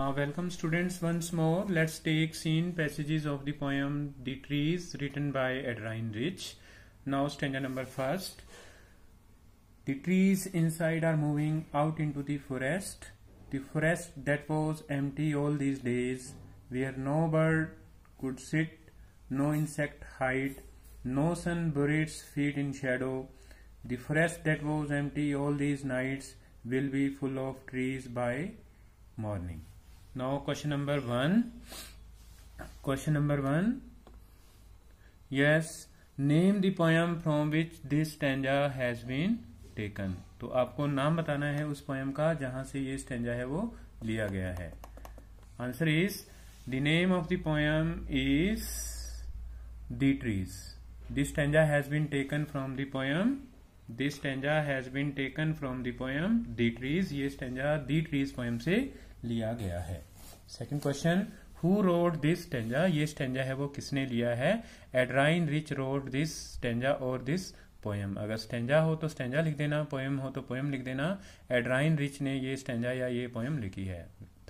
Uh, welcome students once more. Let's take scene passages of the poem The Trees written by Adrien Rich. Now stanza number first. The trees inside are moving out into the forest. The forest that was empty all these days, where no bird could sit, no insect hide, no sun buries feet in shadow. The forest that was empty all these nights will be full of trees by morning. now question number one question number one yes name the poem from which this stanza has been taken तो आपको नाम बताना है उस poem का जहां से ये स्टेंजा है वो लिया गया है answer is the name of the poem is the trees this stanza has been taken from the poem this stanza has been taken from the poem the trees ये स्टेंजा दी ट्रीज पोएम से लिया गया है second question who wrote this stanza ये stanza है वो किसने लिया है Adrienne Rich wrote this stanza और दिस पोयम अगर स्टेंजा हो तो स्टेंजा लिख देना पोयम हो तो पोएम लिख देना एड्राइन रिच ने ये स्टेंजा या ये पोयम लिखी है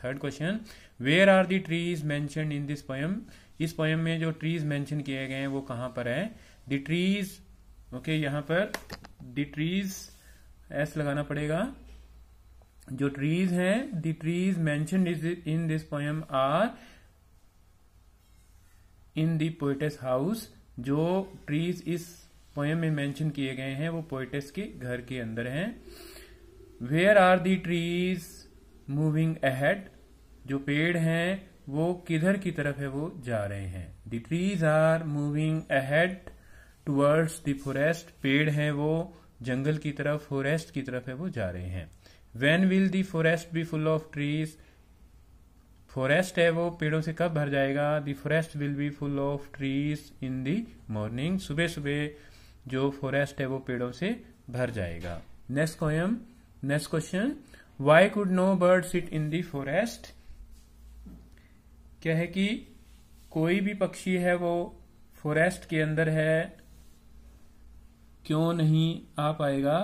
third question where are the trees mentioned in this poem इस पोएम में जो ट्रीज मैंशन किए गए हैं वो कहाँ पर है द ट्रीज ओके यहां पर दी ट्रीज एस लगाना पड़ेगा जो ट्रीज हैं the trees mentioned in this poem are in the poet's house जो ट्रीज इस पोयम में मैंशन किए गए हैं वो पोइटस के घर के अंदर हैं where are the trees moving ahead जो पेड़ हैं वो किधर की तरफ है वो जा रहे हैं the trees are moving ahead towards the forest पेड़ हैं वो जंगल की तरफ फॉरेस्ट की तरफ है वो जा रहे हैं when will the forest be full of trees forest है वो पेड़ों से कब भर जाएगा the forest will be full of trees in the morning सुबह सुबह जो फॉरेस्ट है वो पेड़ों से भर जाएगा next question next question why could no bird sit in the forest क्या है कि कोई भी पक्षी है वो फॉरेस्ट के अंदर है क्यों नहीं आ पाएगा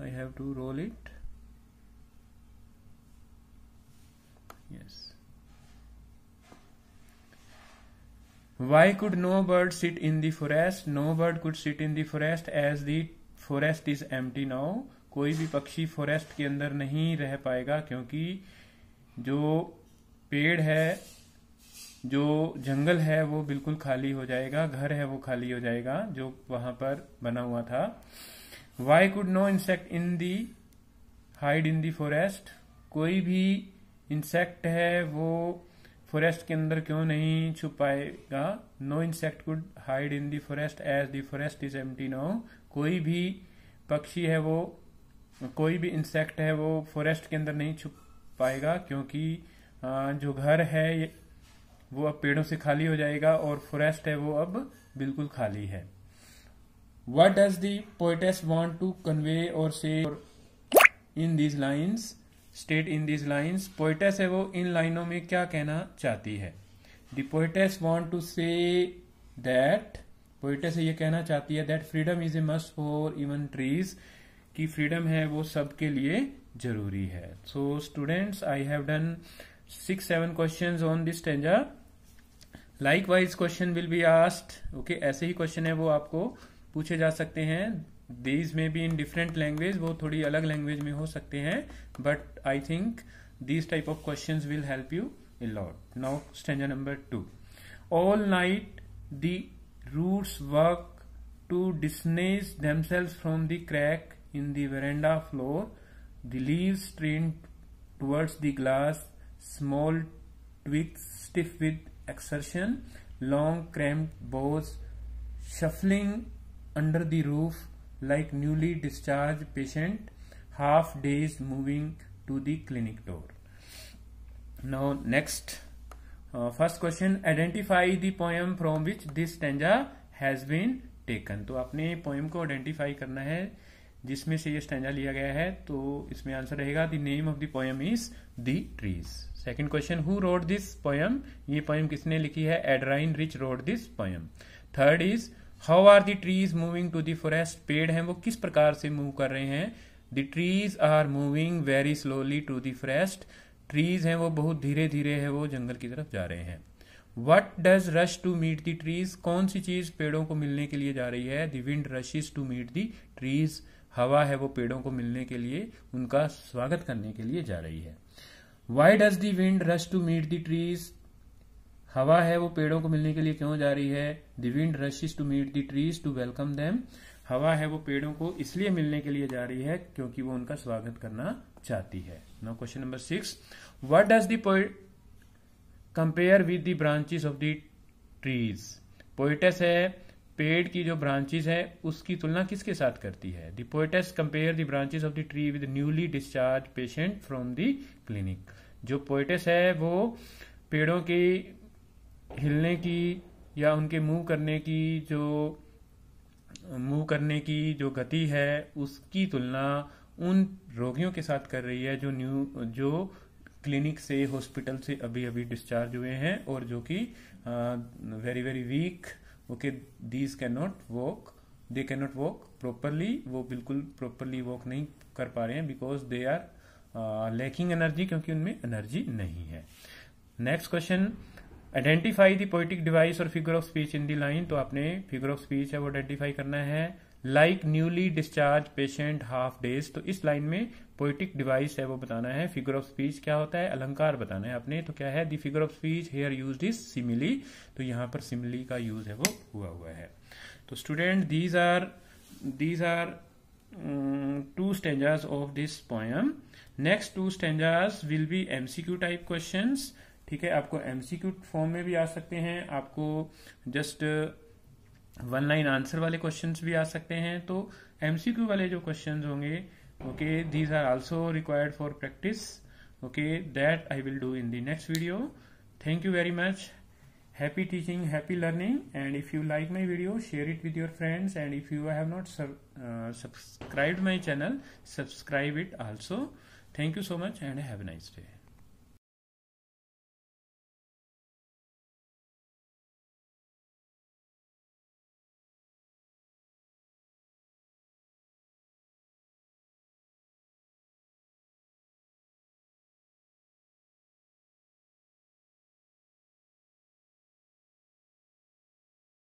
I have to roll it yes why could no bird sit in the forest no bird could sit in the forest as the forest is empty now कोई भी पक्षी फॉरेस्ट के अंदर नहीं रह पाएगा क्योंकि जो पेड़ है जो जंगल है वो बिल्कुल खाली हो जाएगा घर है वो खाली हो जाएगा जो वहां पर बना हुआ था why could no insect in the hide in the forest कोई भी इंसेक्ट है वो फॉरेस्ट के अंदर क्यों नहीं छुप पाएगा no insect could hide in the forest as the forest is empty now कोई भी पक्षी है वो कोई भी इंसेक्ट है वो फॉरेस्ट के अंदर नहीं छुप पाएगा क्योंकि जो घर है वो अब पेड़ों से खाली हो जाएगा और फॉरेस्ट है वो अब बिल्कुल खाली है what does the poetess want to convey or say in these lines state in these lines poetess है वो इन लाइनों में क्या कहना चाहती है the poetess want to say that poetess ये कहना चाहती है that freedom is a must for even trees की फ्रीडम है वो सबके लिए जरूरी है so students I have done six seven question on this stanza like wise question will be asked okay ऐसे ही क्वेश्चन है वो आपको पूछे जा सकते हैं दीज में भी इन डिफरेंट लैंग्वेज वो थोड़ी अलग लैंग्वेज में हो सकते हैं but I think these type of question will help you in lot now stanza number two all night the roots work to disnaze themselves from the crack in the veranda floor, the leaves strained towards the glass, small twigs stiff with exertion, long cramped bows, shuffling under the roof like newly discharged patient, half days moving to the clinic door. Now next, uh, first question, identify the poem from which this stanza has been taken. तो आपने poem को identify करना है जिसमें से ये stanza लिया गया है तो इसमें आंसर रहेगा the name of the poem is the trees second question who wrote this poem ये पोयम किसने लिखी है Adrienne Rich wrote this poem third is how are the trees moving to the forest पेड़ हैं वो किस प्रकार से मूव कर रहे हैं the trees are moving very slowly to the forest trees हैं वो बहुत धीरे धीरे है वो जंगल की तरफ जा रहे हैं what does rush to meet the trees कौन सी चीज पेड़ों को मिलने के लिए जा रही है the wind rushes to meet the trees हवा है वो पेड़ों को मिलने के लिए उनका स्वागत करने के लिए जा रही है why does the wind rush to meet the trees हवा है वो पेड़ों को मिलने के लिए क्यों जा रही है the wind is to meet the trees to welcome them हवा है वो पेड़ों को इसलिए मिलने के लिए जा रही है क्योंकि वो उनका स्वागत करना चाहती है no question number six what does the poet compare with the branches of the trees poetess है पेड़ की जो ब्रांचेस है उसकी तुलना किसके साथ करती है the poetess compare the branches of the tree with newly discharge patient from the clinic जो पोएटस है वो पेड़ों के हिलने की या उनके मूव करने की जो मूव करने की जो गति है उसकी तुलना उन रोगियों के साथ कर रही है जो न्यू जो क्लिनिक से हॉस्पिटल से अभी अभी डिस्चार्ज हुए हैं और जो कि very very weak okay these can not walk they can not walk properly वो बिल्कुल प्रॉपरली वॉक नहीं कर पा रहे हैं because they are lacking energy क्योंकि उनमें एनर्जी नहीं है next question identify the poetic device और figure of speech in the line तो आपने फिगर ऑफ स्पीच है वो आइडेंटिफाई करना है like newly discharge patient half days तो इस लाइन में पोइटिक डिवाइस है वो बताना है फिगर ऑफ स्पीच क्या होता है अलंकार बताना है आपने तो क्या है the figure of speech here use is simile तो यहां पर सिमिली का यूज है वो हुआ हुआ है तो student these are these are two stanzas of this poem next two stanzas will be MCQ type question ठीक है आपको एमसीक्यू फॉर्म में भी आ सकते हैं आपको just uh, one line answer वाले क्वेश्चन भी आ सकते हैं तो एमसीक्यू वाले जो क्वेश्चन होंगे okay these are also required for practice okay that I will do in the next video thank you very much happy teaching happy learning and if you like my video share it with your friends and if you have not sub, uh, subscribed my channel subscribe it also thank you so much and have a nice day